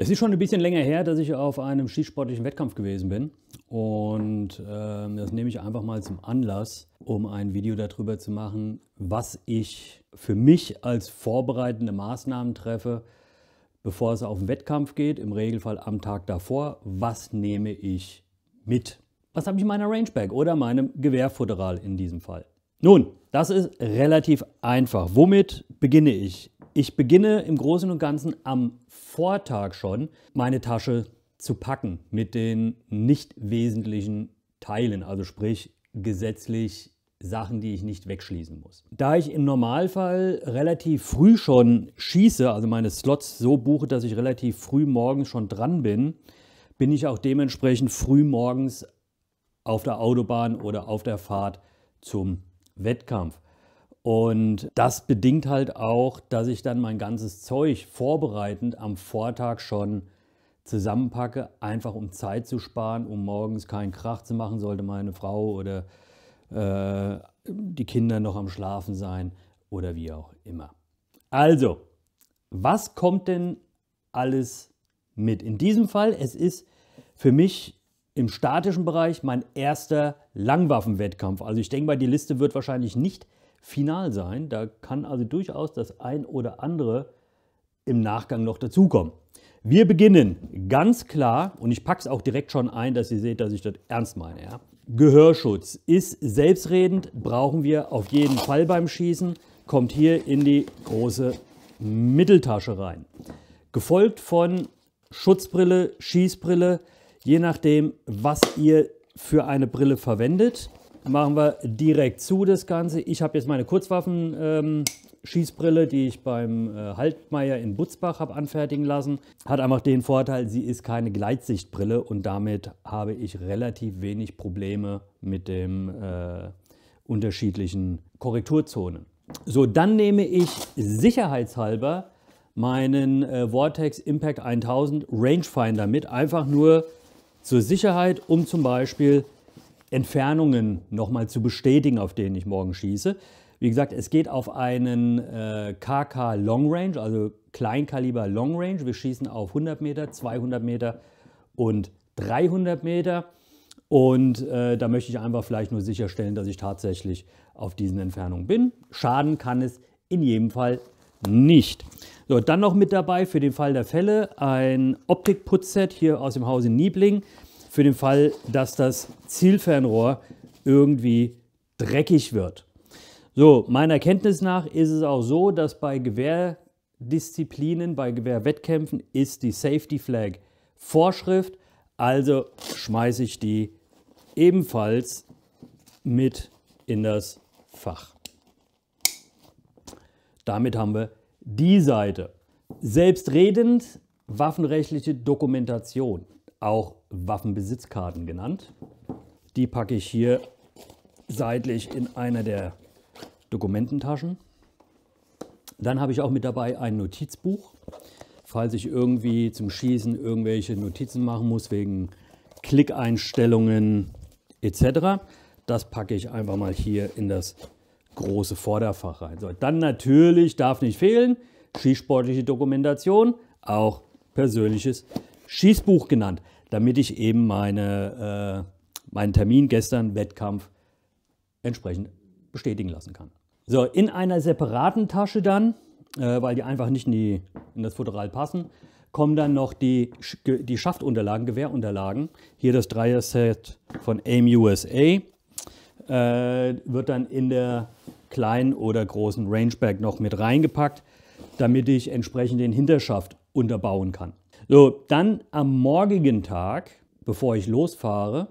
Es ist schon ein bisschen länger her, dass ich auf einem skisportlichen Wettkampf gewesen bin. Und äh, das nehme ich einfach mal zum Anlass, um ein Video darüber zu machen, was ich für mich als vorbereitende Maßnahmen treffe, bevor es auf den Wettkampf geht, im Regelfall am Tag davor. Was nehme ich mit? Was habe ich in meiner Rangebag oder meinem Gewehrfutteral in diesem Fall? Nun, das ist relativ einfach. Womit beginne ich? Ich beginne im Großen und Ganzen am Vortag schon, meine Tasche zu packen mit den nicht wesentlichen Teilen, also sprich gesetzlich Sachen, die ich nicht wegschließen muss. Da ich im Normalfall relativ früh schon schieße, also meine Slots so buche, dass ich relativ früh morgens schon dran bin, bin ich auch dementsprechend früh morgens auf der Autobahn oder auf der Fahrt zum Wettkampf. Und das bedingt halt auch, dass ich dann mein ganzes Zeug vorbereitend am Vortag schon zusammenpacke, einfach um Zeit zu sparen, um morgens keinen Krach zu machen, sollte meine Frau oder äh, die Kinder noch am Schlafen sein oder wie auch immer. Also, was kommt denn alles mit? In diesem Fall, es ist für mich im statischen Bereich mein erster Langwaffenwettkampf. Also ich denke mal, die Liste wird wahrscheinlich nicht final sein. Da kann also durchaus das ein oder andere im Nachgang noch dazukommen. Wir beginnen ganz klar, und ich packe es auch direkt schon ein, dass ihr seht, dass ich das ernst meine. Ja? Gehörschutz ist selbstredend, brauchen wir auf jeden Fall beim Schießen, kommt hier in die große Mitteltasche rein. Gefolgt von Schutzbrille, Schießbrille, je nachdem, was ihr für eine Brille verwendet machen wir direkt zu das Ganze. Ich habe jetzt meine Kurzwaffen-Schießbrille, ähm, die ich beim äh, Haltmeier in Butzbach habe anfertigen lassen. Hat einfach den Vorteil, sie ist keine Gleitsichtbrille und damit habe ich relativ wenig Probleme mit den äh, unterschiedlichen Korrekturzonen. So, dann nehme ich sicherheitshalber meinen äh, Vortex Impact 1000 Rangefinder mit, einfach nur zur Sicherheit, um zum Beispiel Entfernungen nochmal zu bestätigen, auf denen ich morgen schieße. Wie gesagt, es geht auf einen äh, KK Long Range, also Kleinkaliber Long Range. Wir schießen auf 100 Meter, 200 Meter und 300 Meter. Und äh, da möchte ich einfach vielleicht nur sicherstellen, dass ich tatsächlich auf diesen Entfernungen bin. Schaden kann es in jedem Fall nicht. So, dann noch mit dabei für den Fall der Fälle ein Optikputzset hier aus dem Hause Niebling für den Fall, dass das Zielfernrohr irgendwie dreckig wird. So, meiner Kenntnis nach ist es auch so, dass bei Gewehrdisziplinen, bei Gewehrwettkämpfen ist die Safety Flag Vorschrift, also schmeiße ich die ebenfalls mit in das Fach. Damit haben wir die Seite. Selbstredend waffenrechtliche Dokumentation auch Waffenbesitzkarten genannt. Die packe ich hier seitlich in einer der Dokumententaschen. Dann habe ich auch mit dabei ein Notizbuch, falls ich irgendwie zum Schießen irgendwelche Notizen machen muss wegen Klickeinstellungen etc. Das packe ich einfach mal hier in das große Vorderfach rein. So, dann natürlich darf nicht fehlen, skisportliche Dokumentation, auch persönliches Schießbuch genannt, damit ich eben meine, äh, meinen Termin gestern, Wettkampf, entsprechend bestätigen lassen kann. So, in einer separaten Tasche dann, äh, weil die einfach nicht in, die, in das Futteral passen, kommen dann noch die, die Schaftunterlagen, Gewehrunterlagen. Hier das Dreier-Set von AIM USA. Äh, wird dann in der kleinen oder großen Rangebag noch mit reingepackt, damit ich entsprechend den Hinterschaft unterbauen kann. So, dann am morgigen Tag, bevor ich losfahre,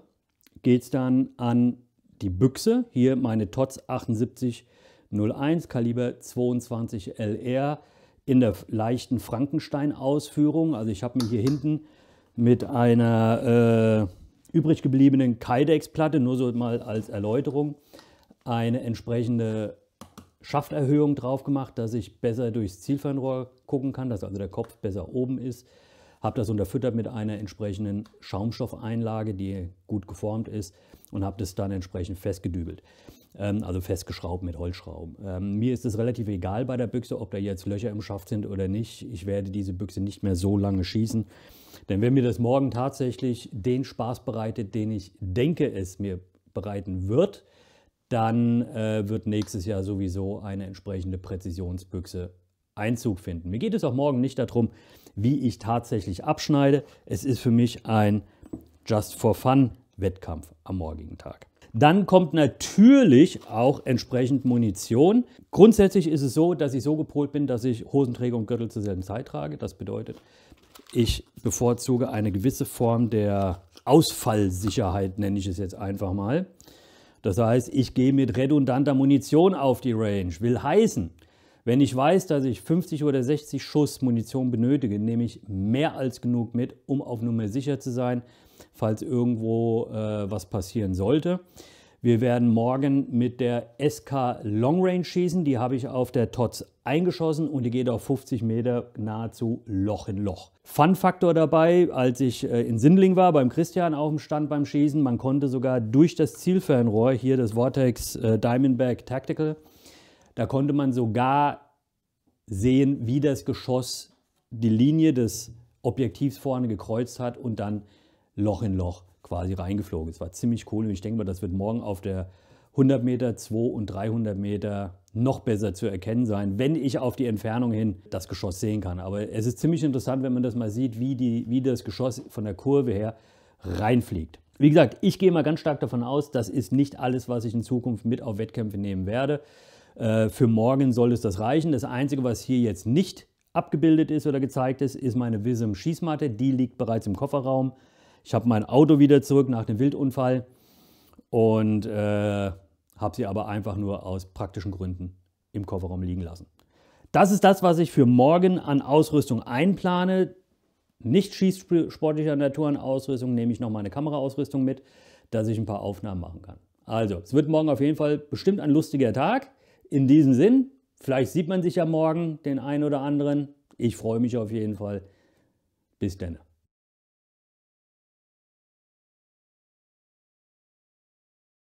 geht es dann an die Büchse. Hier meine TOTS 7801 Kaliber 22 LR in der leichten Frankenstein-Ausführung. Also ich habe mir hier hinten mit einer äh, übrig gebliebenen Kydex-Platte, nur so mal als Erläuterung, eine entsprechende Schafterhöhung drauf gemacht, dass ich besser durchs Zielfernrohr gucken kann, dass also der Kopf besser oben ist habe das unterfüttert mit einer entsprechenden Schaumstoffeinlage, die gut geformt ist und habe das dann entsprechend festgedübelt. Ähm, also festgeschraubt mit Holzschrauben. Ähm, mir ist es relativ egal bei der Büchse, ob da jetzt Löcher im Schaft sind oder nicht. Ich werde diese Büchse nicht mehr so lange schießen. Denn wenn mir das morgen tatsächlich den Spaß bereitet, den ich denke, es mir bereiten wird, dann äh, wird nächstes Jahr sowieso eine entsprechende Präzisionsbüchse Einzug finden. Mir geht es auch morgen nicht darum, wie ich tatsächlich abschneide. Es ist für mich ein Just for Fun Wettkampf am morgigen Tag. Dann kommt natürlich auch entsprechend Munition. Grundsätzlich ist es so, dass ich so gepolt bin, dass ich Hosenträger und Gürtel zur selben Zeit trage. Das bedeutet, ich bevorzuge eine gewisse Form der Ausfallsicherheit, nenne ich es jetzt einfach mal. Das heißt, ich gehe mit redundanter Munition auf die Range. Will heißen, wenn ich weiß, dass ich 50 oder 60 Schuss Munition benötige, nehme ich mehr als genug mit, um auf Nummer sicher zu sein, falls irgendwo äh, was passieren sollte. Wir werden morgen mit der SK Long Range schießen. Die habe ich auf der TOTS eingeschossen und die geht auf 50 Meter nahezu Loch in Loch. Fun-Faktor dabei, als ich äh, in Sindling war, beim Christian auf dem Stand beim Schießen, man konnte sogar durch das Zielfernrohr, hier das Vortex äh, Diamondback Tactical, da konnte man sogar sehen, wie das Geschoss die Linie des Objektivs vorne gekreuzt hat und dann Loch in Loch quasi reingeflogen. ist. war ziemlich cool und ich denke mal, das wird morgen auf der 100 Meter, 200 und 300 Meter noch besser zu erkennen sein, wenn ich auf die Entfernung hin das Geschoss sehen kann. Aber es ist ziemlich interessant, wenn man das mal sieht, wie, die, wie das Geschoss von der Kurve her reinfliegt. Wie gesagt, ich gehe mal ganz stark davon aus, das ist nicht alles, was ich in Zukunft mit auf Wettkämpfe nehmen werde. Äh, für morgen soll es das reichen. Das Einzige, was hier jetzt nicht abgebildet ist oder gezeigt ist, ist meine Visum Schießmatte. Die liegt bereits im Kofferraum. Ich habe mein Auto wieder zurück nach dem Wildunfall und äh, habe sie aber einfach nur aus praktischen Gründen im Kofferraum liegen lassen. Das ist das, was ich für morgen an Ausrüstung einplane. Nicht schießsportlicher Natur an Ausrüstung nehme ich noch meine Kameraausrüstung mit, dass ich ein paar Aufnahmen machen kann. Also, es wird morgen auf jeden Fall bestimmt ein lustiger Tag. In diesem Sinn, vielleicht sieht man sich ja morgen den einen oder anderen. Ich freue mich auf jeden Fall. Bis dann.